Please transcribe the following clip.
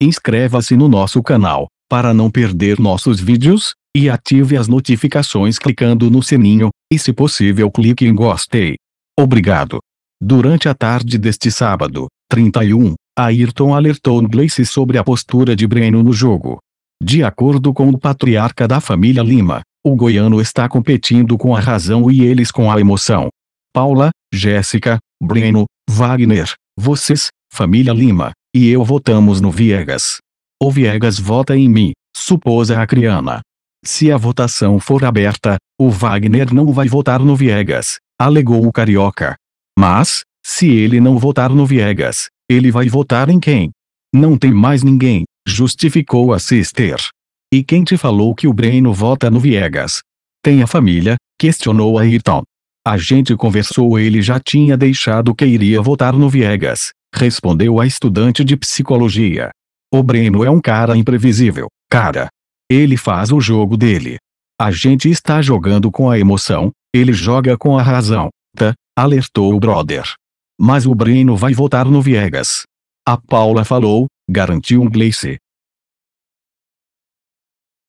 Inscreva-se no nosso canal, para não perder nossos vídeos, e ative as notificações clicando no sininho, e se possível clique em gostei. Obrigado. Durante a tarde deste sábado, 31, Ayrton alertou Gleice sobre a postura de Breno no jogo. De acordo com o patriarca da família Lima, o goiano está competindo com a razão e eles com a emoção. Paula, Jéssica, Breno, Wagner, vocês, família Lima, e eu votamos no Viegas. O Viegas vota em mim, supôs a acriana. Se a votação for aberta, o Wagner não vai votar no Viegas, alegou o carioca. Mas, se ele não votar no Viegas, ele vai votar em quem? Não tem mais ninguém, justificou a Sister. E quem te falou que o Breno vota no Viegas? Tem a família, questionou a Ayrton. A gente conversou ele já tinha deixado que iria votar no Viegas, respondeu a estudante de psicologia. O Breno é um cara imprevisível, cara. Ele faz o jogo dele. A gente está jogando com a emoção, ele joga com a razão, tá? Alertou o brother. Mas o Breno vai votar no Viegas. A Paula falou, garantiu um Gleice.